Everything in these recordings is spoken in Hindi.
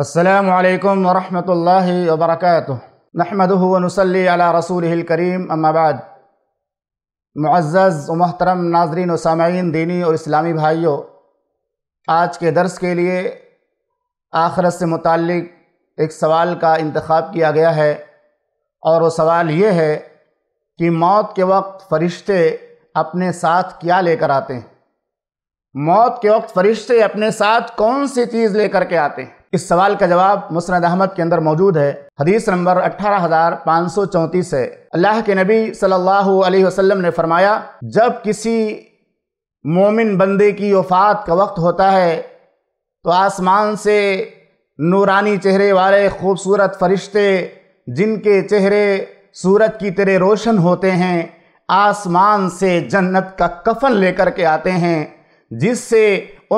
असलकम वरहमल वबरक नहमदनसली अला रसूल करीम अम्माबाद मुआज़ महतरम नाजरीन व सामीन दीनी और इस्लामी भाइयों आज के दर्स के लिए आखिरत से मुतल एक सवाल का इंतखब किया गया है और वो सवाल ये है कि मौत के वक्त फ़रिश्ते अपने साथ क्या लेकर आते हैं मौत के वक्त फ़रिश्ते अपने साथ कौन सी चीज़ लेकर के आते हैं इस सवाल का जवाब मुसरद अहमद के अंदर मौजूद है हदीस नंबर अट्ठारह हज़ार पाँच सौ चौंतीस है अल्लाह के नबी सल्लल्लाहु अलैहि वसल्लम ने फरमाया जब किसी मोमिन बंदे की वफ़ात का वक्त होता है तो आसमान से नूरानी चेहरे वाले खूबसूरत फरिश्ते जिनके चेहरे सूरत की तरह रोशन होते हैं आसमान से जन्नत का कफन लेकर के आते हैं जिससे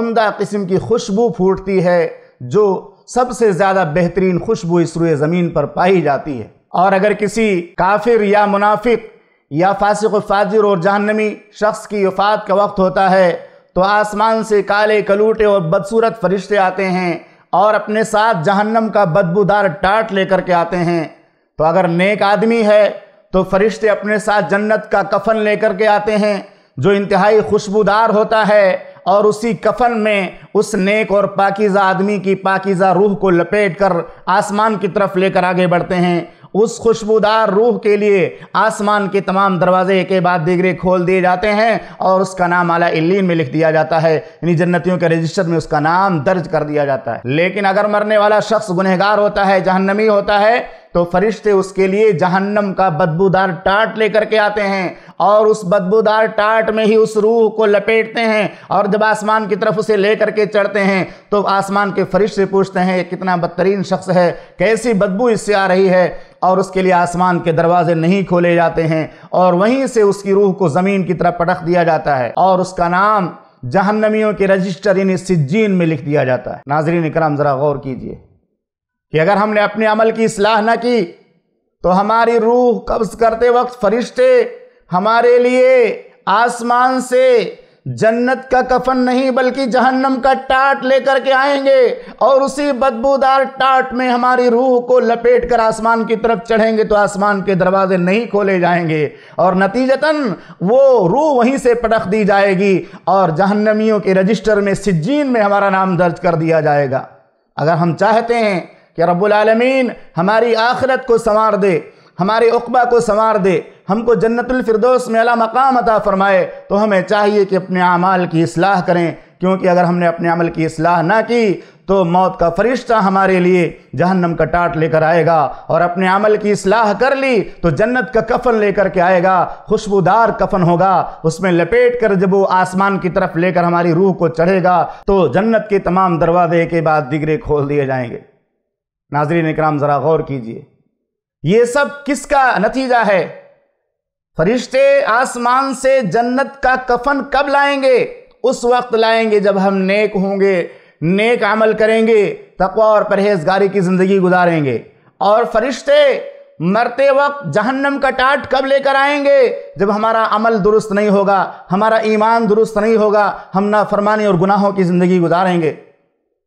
उमदा किस्म की खुशबू फूटती है जो सबसे ज़्यादा बेहतरीन खुशबू इस रुए ज़मीन पर पाई जाती है और अगर किसी काफिर या मुनाफिक या फासिक व फाजिर और जहनमी शख्स की वफात का वक्त होता है तो आसमान से काले कलूटे और बदसूरत फरिश्ते आते हैं और अपने साथ जहन्नम का बदबूदार टाट लेकर के आते हैं तो अगर नेक आदमी है तो फरिश्ते अपने साथ जन्नत का कफन लेकर के आते हैं जो इंतहाई खुशबूदार होता है और उसी कफन में उस नेक और पाकिज़ा आदमी की पाकिज़ा रूह को लपेट कर आसमान की तरफ लेकर आगे बढ़ते हैं उस खुशबूदार रूह के लिए आसमान के तमाम दरवाजे के बाद दिगरे खोल दिए जाते हैं और उसका नाम आला इल्लीन में लिख दिया जाता है यानी जन्नतियों के रजिस्टर में उसका नाम दर्ज कर दिया जाता है लेकिन अगर मरने वाला शख्स गुनहगार होता है जहन्नमी होता है तो फरिश्ते उसके लिए जहन्नम का बदबूदार टाट लेकर के आते हैं और उस बदबूदार टाट में ही उस रूह को लपेटते हैं और जब आसमान की तरफ उसे ले करके चढ़ते हैं तो आसमान के फरिश से पूछते हैं ये कितना बदतरीन शख्स है कैसी बदबू इससे आ रही है और उसके लिए आसमान के दरवाजे नहीं खोले जाते हैं और वहीं से उसकी रूह को ज़मीन की तरफ पटख दिया जाता है और उसका नाम जहन्नमियों के रजिस्टर इन सिज्जीन में लिख दिया जाता है नाजरीन कराम ज़रा गौर कीजिए कि अगर हमने अपने अमल की असलाह ना की तो हमारी रूह कब्ज़ करते वक्त फरिश्ते हमारे लिए आसमान से जन्नत का कफन नहीं बल्कि जहन्नम का टाट लेकर के आएंगे और उसी बदबूदार टाट में हमारी रूह को लपेट कर आसमान की तरफ चढ़ेंगे तो आसमान के दरवाजे नहीं खोले जाएंगे और नतीजतन वो रूह वहीं से पटख दी जाएगी और जहन्नमियों के रजिस्टर में सिज्जीन में हमारा नाम दर्ज कर दिया जाएगा अगर हम चाहते हैं कि रब्बुल आलमीन हमारी आखिरत को संवार दे हमारे उकबा को संवार दे हमको जन्नतुल फिरदौस में अला मकाम अता फरमाए तो हमें चाहिए कि अपने अमाल की असलाह करें क्योंकि अगर हमने अपने अमल की असलाह ना की तो मौत का फरिश्ता हमारे लिए जहन्नम का टाट लेकर आएगा और अपने अमल की असलाह कर ली तो जन्नत का कफन लेकर के आएगा खुशबूदार कफन होगा उसमें लपेट कर जब वो आसमान की तरफ लेकर हमारी रूह को चढ़ेगा तो जन्नत के तमाम दरवाजे के बाद दिगरे खोल दिए जाएंगे नाजरीन इक्राम ज़रा गौर कीजिए ये सब किसका नतीजा है फरिश्ते आसमान से जन्नत का कफन कब लाएंगे उस वक्त लाएंगे जब हम नेक होंगे नेक अमल करेंगे तकवा और परहेजगारी की ज़िंदगी गुजारेंगे और फरिश्ते मरते वक्त जहन्नम का टाट कब लेकर आएंगे जब हमारा अमल दुरुस्त नहीं होगा हमारा ईमान दुरुस्त नहीं होगा हम ना फरमानी और गुनाहों की ज़िंदगी गुजारेंगे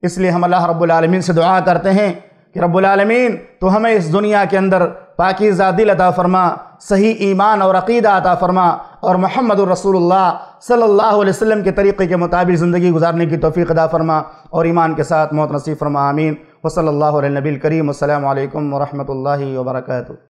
इसलिए हम अल्लाह रब्बुल रबालमीन से दुआ करते हैं कि रबालमीन तो हमें इस दुनिया के अंदर पाकिज़ा दिल अता फ़रमा सही ईमान और अकीदा अता फ़रमा और मोहम्मद रसूलुल्लाह सल्लल्लाहु अलैहि वसल्लम के तरीक़े के मुताबिक ज़िंदगी गुजारने की तोफ़ी अदा फ़रमा और ईमान के साथ मौत नसीब फरमा आमीन वसल नबी करीम अल्लाम वरहमल वर्का